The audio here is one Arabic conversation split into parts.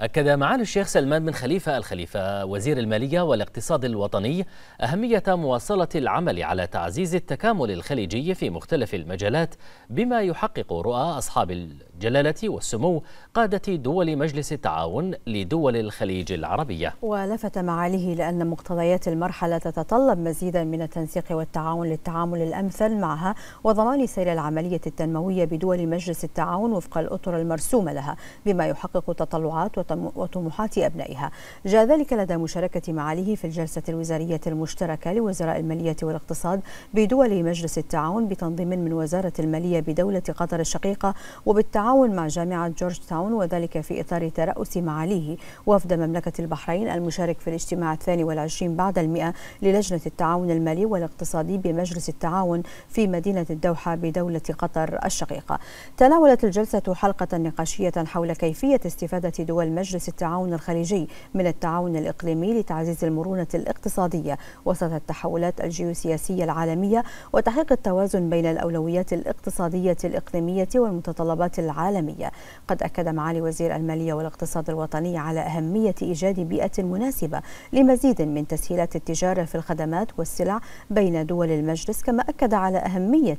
أكد معالي الشيخ سلمان بن خليفة الخليفة وزير المالية والاقتصاد الوطني أهمية مواصلة العمل على تعزيز التكامل الخليجي في مختلف المجالات بما يحقق رؤى أصحاب الجلالة والسمو قادة دول مجلس التعاون لدول الخليج العربية ولفت معاليه لأن مقتضيات المرحلة تتطلب مزيدا من التنسيق والتعاون للتعامل الأمثل معها وضمان سير العملية التنموية بدول مجلس التعاون وفق الأطر المرسومة لها بما يحقق تطلعات وطموحات أبنائها جاء ذلك لدى مشاركة معاليه في الجلسة الوزارية المشتركة لوزراء المالية والاقتصاد بدول مجلس التعاون بتنظيم من وزارة المالية بدولة قطر الشقيقة وبالتعاون مع جامعة جورج تاون وذلك في إطار ترأس معاليه وفد مملكة البحرين المشارك في الاجتماع الثاني والعشرين بعد المئة للجنة التعاون المالي والاقتصادي بمجلس التعاون في مدينة الدوحة بدولة قطر الشقيقة تناولت الجلسة حلقة نقاشية حول كيفية استفادة دول المجلس مجلس التعاون الخليجي من التعاون الإقليمي لتعزيز المرونة الاقتصادية وسط التحولات الجيوسياسية العالمية وتحقيق التوازن بين الأولويات الاقتصادية الإقليمية والمتطلبات العالمية قد أكد معالي وزير المالية والاقتصاد الوطني على أهمية إيجاد بيئة مناسبة لمزيد من تسهيلات التجارة في الخدمات والسلع بين دول المجلس كما أكد على أهمية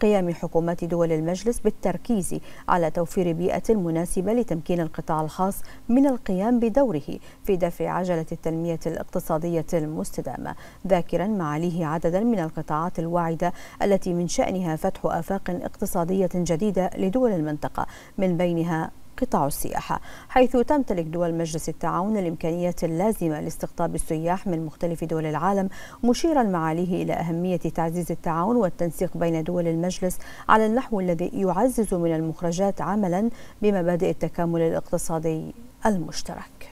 قيام حكومات دول المجلس بالتركيز على توفير بيئة مناسبة لتمكين القطاع الخاص من القيام بدوره في دفع عجلة التنمية الاقتصادية المستدامة ذاكرا معاليه عددا من القطاعات الواعدة التي من شأنها فتح آفاق اقتصادية جديدة لدول المنطقة من بينها قطاع السياحة حيث تمتلك دول مجلس التعاون الإمكانية اللازمة لاستقطاب السياح من مختلف دول العالم مشيرا معاليه إلى أهمية تعزيز التعاون والتنسيق بين دول المجلس على النحو الذي يعزز من المخرجات عملا بمبادئ التكامل الاقتصادي المشترك